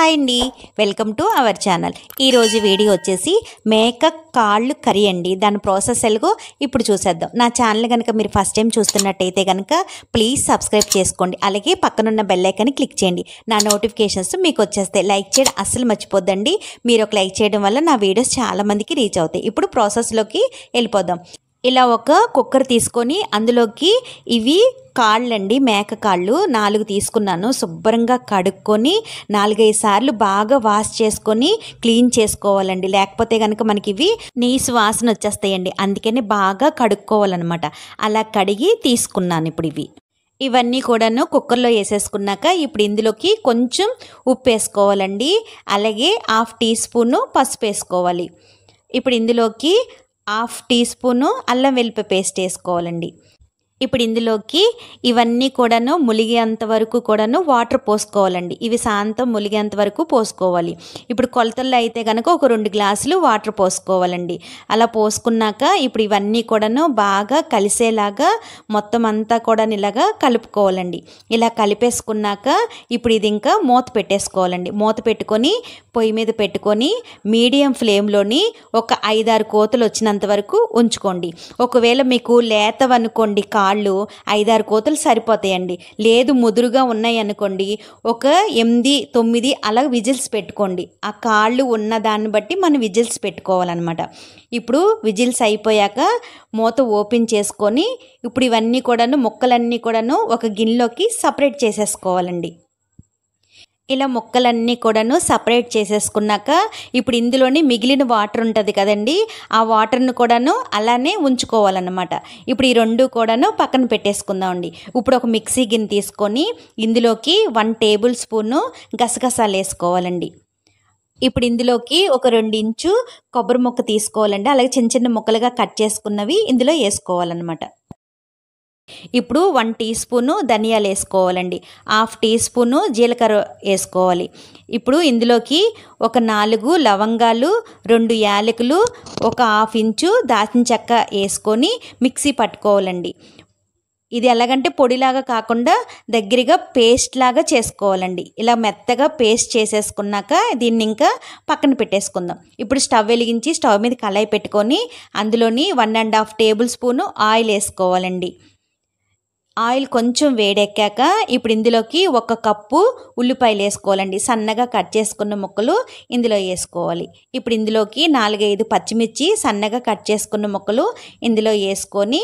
hi అండి welcome to our channel ఈరోజు video వచ్చేసి మేక కాళ్ళు కర్రీ అండి దాని ప్రాసెస్ ఎలాగో ఇప్పుడు చూసేద్దాం నా ఛానల్ కనుక మీరు ఫస్ట్ టైం చూస్తున్నట్టయితే కనుక ప్లీజ్ సబ్స్క్రైబ్ చేసుకోండి అలాగే పక్కనున్న బెల్లైకని క్లిక్ చేయండి నా నోటిఫికేషన్స్ మీకు వచ్చేస్తాయి లైక్ చేయడం అస్సలు మర్చిపోద్దండి మీరు ఒక లైక్ చేయడం వల్ల నా వీడియోస్ చాలామందికి రీచ్ అవుతాయి ఇప్పుడు ప్రాసెస్లోకి వెళ్ళిపోదాం ఇలా ఒక కుక్కర్ తీసుకొని అందులోకి ఇవి కాళ్ళండి మేక కాళ్ళు నాలుగు తీసుకున్నాను శుభ్రంగా కడుక్కొని నాలుగైదు సార్లు బాగా వాష్ చేసుకొని క్లీన్ చేసుకోవాలండి లేకపోతే కనుక మనకి ఇవి నీసు వాసన వచ్చేస్తాయండి అందుకని బాగా కడుక్కోవాలన్నమాట అలా కడిగి తీసుకున్నాను ఇప్పుడు ఇవి ఇవన్నీ కూడాను కుక్కర్లో వేసేసుకున్నాక ఇప్పుడు ఇందులోకి కొంచెం ఉప్పు వేసుకోవాలండి అలాగే హాఫ్ టీ స్పూను పసుపు వేసుకోవాలి ఇప్పుడు ఇందులోకి హాఫ్ టీ స్పూను అల్లం వెల్లుల్లి పేస్ట్ వేసుకోవాలండి ఇప్పుడు ఇందులోకి ఇవన్నీ కూడాను ములిగేంత వరకు కూడాను వాటర్ పోసుకోవాలండి ఇవి శాంతం ములిగేంత వరకు పోసుకోవాలి ఇప్పుడు కొలతల్లో అయితే కనుక ఒక రెండు గ్లాసులు వాటర్ పోసుకోవాలండి అలా పోసుకున్నాక ఇప్పుడు ఇవన్నీ కూడాను బాగా కలిసేలాగా మొత్తం అంతా కూడా ఇలాగా కలుపుకోవాలండి ఇలా కలిపేసుకున్నాక ఇప్పుడు ఇది ఇంకా మూత పెట్టేసుకోవాలండి మూత పెట్టుకొని పొయ్యి మీద పెట్టుకొని మీడియం ఫ్లేమ్లోని ఒక ఐదారు కోతలు వచ్చినంత వరకు ఉంచుకోండి ఒకవేళ మీకు లేతవనుకోండి కా కాళ్ళు ఐదారు కోతలు సరిపోతాయండి లేదు ముదురుగా ఉన్నాయనుకోండి ఒక ఎనిమిది తొమ్మిది అలా విజిల్స్ పెట్టుకోండి ఆ కాళ్ళు ఉన్న దాన్ని బట్టి మనం విజిల్స్ పెట్టుకోవాలన్నమాట ఇప్పుడు విజిల్స్ అయిపోయాక మూత ఓపెన్ చేసుకొని ఇప్పుడు ఇవన్నీ కూడాను ముక్కలన్నీ కూడాను ఒక గిన్నెలోకి సపరేట్ చేసేసుకోవాలండి ఇలా ముక్కలన్నీ కూడాను సపరేట్ చేసేసుకున్నాక ఇప్పుడు ఇందులోని మిగిలిన వాటర్ ఉంటుంది కదండి ఆ వాటర్ను కూడాను అలానే ఉంచుకోవాలన్నమాట ఇప్పుడు ఈ రెండు కూడాను పక్కన పెట్టేసుకుందామండి ఇప్పుడు ఒక మిక్సీ గిన్నె తీసుకొని ఇందులోకి వన్ టేబుల్ స్పూను గసగసాలు వేసుకోవాలండి ఇప్పుడు ఇందులోకి ఒక ఇంచు కొబ్బరి ముక్క తీసుకోవాలండి అలాగే చిన్న చిన్న ముక్కలుగా కట్ చేసుకున్నవి ఇందులో వేసుకోవాలన్నమాట ఇప్పుడు వన్ టీ స్పూను ధనియాలు వేసుకోవాలండి హాఫ్ టీ స్పూను జీలకర్ర వేసుకోవాలి ఇప్పుడు ఇందులోకి ఒక నాలుగు లవంగాలు రెండు యాలకులు ఒక హాఫ్ ఇంచు దాచిన చెక్క వేసుకొని మిక్సీ పట్టుకోవాలండి ఇది ఎలాగంటే పొడిలాగా కాకుండా దగ్గరగా పేస్ట్ లాగా చేసుకోవాలండి ఇలా మెత్తగా పేస్ట్ చేసేసుకున్నాక దీన్ని ఇంకా పక్కన పెట్టేసుకుందాం ఇప్పుడు స్టవ్ వెలిగించి స్టవ్ మీద కళాయి పెట్టుకొని అందులోని one and half tablespoon oil వేసుకోవాలండి ఆయిల్ కొంచెం వేడెక్కాక ఇప్పుడు ఇందులోకి ఒక కప్పు ఉల్లిపాయలు వేసుకోవాలండి సన్నగా కట్ చేసుకున్న ముక్కలు ఇందులో వేసుకోవాలి ఇప్పుడు ఇందులోకి నాలుగైదు పచ్చిమిర్చి సన్నగా కట్ చేసుకున్న ముక్కలు ఇందులో వేసుకొని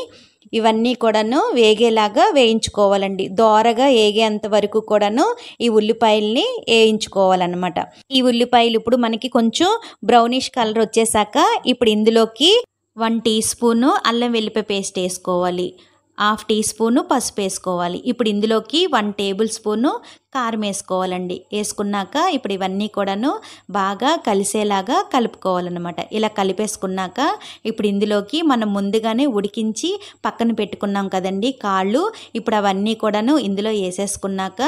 ఇవన్నీ కూడాను వేగేలాగా వేయించుకోవాలండి దోరగా వేగేంత వరకు కూడాను ఈ ఉల్లిపాయల్ని వేయించుకోవాలన్నమాట ఈ ఉల్లిపాయలు ఇప్పుడు మనకి కొంచెం బ్రౌనిష్ కలర్ వచ్చేసాక ఇప్పుడు ఇందులోకి వన్ టీ స్పూను అల్లం వెల్లిపాయ పేస్ట్ వేసుకోవాలి హాఫ్ టీ స్పూను పసుపు వేసుకోవాలి ఇప్పుడు ఇందులోకి వన్ టేబుల్ స్పూను కారం వేసుకోవాలండి వేసుకున్నాక ఇప్పుడు ఇవన్నీ కూడాను బాగా కలిసేలాగా కలుపుకోవాలన్నమాట ఇలా కలిపేసుకున్నాక ఇప్పుడు ఇందులోకి మనం ముందుగానే ఉడికించి పక్కన పెట్టుకున్నాం కదండి కాళ్ళు ఇప్పుడు అవన్నీ కూడాను ఇందులో వేసేసుకున్నాక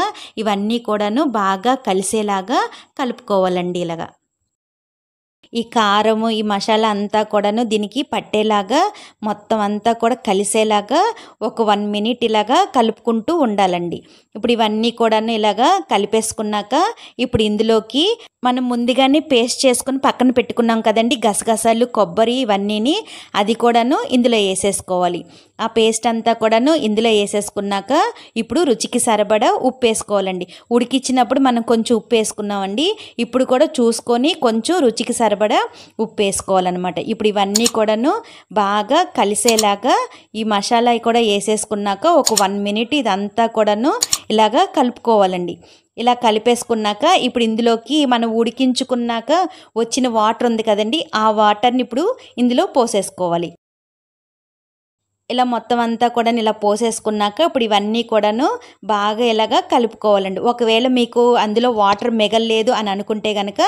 ఇవన్నీ కూడాను బాగా కలిసేలాగా కలుపుకోవాలండి ఇలాగా ఈ కారము ఈ మసాలా అంతా కూడాను దీనికి పట్టేలాగా మొత్తం అంతా కూడా కలిసేలాగా ఒక వన్ మినిట్ ఇలాగా కలుపుకుంటూ ఉండాలండి ఇప్పుడు ఇవన్నీ కూడాను ఇలాగా కలిపేసుకున్నాక ఇప్పుడు ఇందులోకి మనం ముందుగానే పేస్ట్ చేసుకుని పక్కన పెట్టుకున్నాం కదండి గసగసాలు కొబ్బరి ఇవన్నీని అది కూడాను ఇందులో వేసేసుకోవాలి ఆ పేస్ట్ అంతా కూడాను ఇందులో వేసేసుకున్నాక ఇప్పుడు రుచికి సరిపడా ఉప్పు వేసుకోవాలండి ఉడికిచ్చినప్పుడు మనం కొంచెం ఉప్పు వేసుకున్నామండి ఇప్పుడు కూడా చూసుకొని కొంచెం రుచికి సరిపడా సరిపడా ఉప్పు వేసుకోవాలన్నమాట ఇప్పుడు ఇవన్నీ కూడాను బాగా కలిసేలాగా ఈ మసాలా కూడా వేసేసుకున్నాక ఒక వన్ మినిట్ ఇదంతా కూడాను ఇలాగా కలుపుకోవాలండి ఇలా కలిపేసుకున్నాక ఇప్పుడు ఇందులోకి మనం ఉడికించుకున్నాక వచ్చిన వాటర్ ఉంది కదండి ఆ వాటర్ని ఇప్పుడు ఇందులో పోసేసుకోవాలి ఇలా మొత్తం అంతా కూడా ఇలా పోసేసుకున్నాక ఇప్పుడు ఇవన్నీ కూడాను బాగా ఇలాగా కలుపుకోవాలండి ఒకవేళ మీకు అందులో వాటర్ మిగల్లేదు అని అనుకుంటే కనుక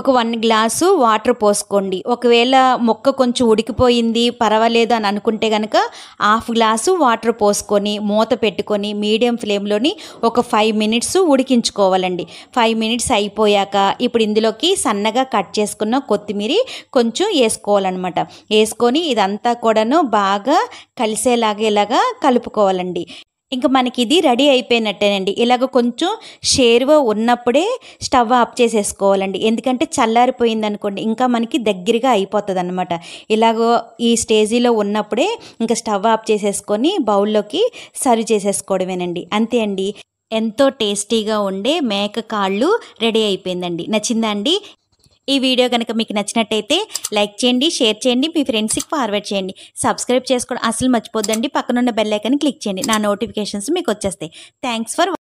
ఒక వన్ గ్లాసు వాటర్ పోసుకోండి ఒకవేళ మొక్క కొంచెం ఉడికిపోయింది పర్వాలేదు అని అనుకుంటే కనుక హాఫ్ గ్లాసు వాటర్ పోసుకొని మూత పెట్టుకొని మీడియం ఫ్లేమ్లోని ఒక ఫైవ్ మినిట్స్ ఉడికించుకోవాలండి ఫైవ్ మినిట్స్ అయిపోయాక ఇప్పుడు ఇందులోకి సన్నగా కట్ చేసుకున్న కొత్తిమీర కొంచెం వేసుకోవాలన్నమాట వేసుకొని ఇదంతా కూడాను బాగా కలిసేలాగేలాగా కలుపుకోవాలండి ఇంకా మనకి ఇది రెడీ అయిపోయినట్టేనండి ఇలాగ కొంచెం షేర్వ ఉన్నప్పుడే స్టవ్ ఆఫ్ చేసేసుకోవాలండి ఎందుకంటే చల్లారిపోయింది అనుకోండి ఇంకా మనకి దగ్గరగా అయిపోతుంది అనమాట ఇలాగో ఈ స్టేజీలో ఉన్నప్పుడే ఇంకా స్టవ్ ఆఫ్ చేసేసుకొని బౌల్లోకి సర్వ్ చేసేసుకోవడమేనండి అంతే అండి ఎంతో టేస్టీగా ఉండే మేక కాళ్ళు రెడీ అయిపోయిందండి నచ్చిందా అండి ఈ వీడియో కనుక మీకు నచ్చినట్టయితే లైక్ చేయండి షేర్ చేయండి మీ ఫ్రెండ్స్కి ఫార్వర్డ్ చేయండి సబ్స్క్రైబ్ చేసుకోవడం అసలు మర్చిపోద్దండి పక్కనున్న బెల్లైకన్ క్లిక్ చేయండి నా నోటిఫికేషన్స్ మీకు వచ్చేస్తాయి థ్యాంక్స్ ఫర్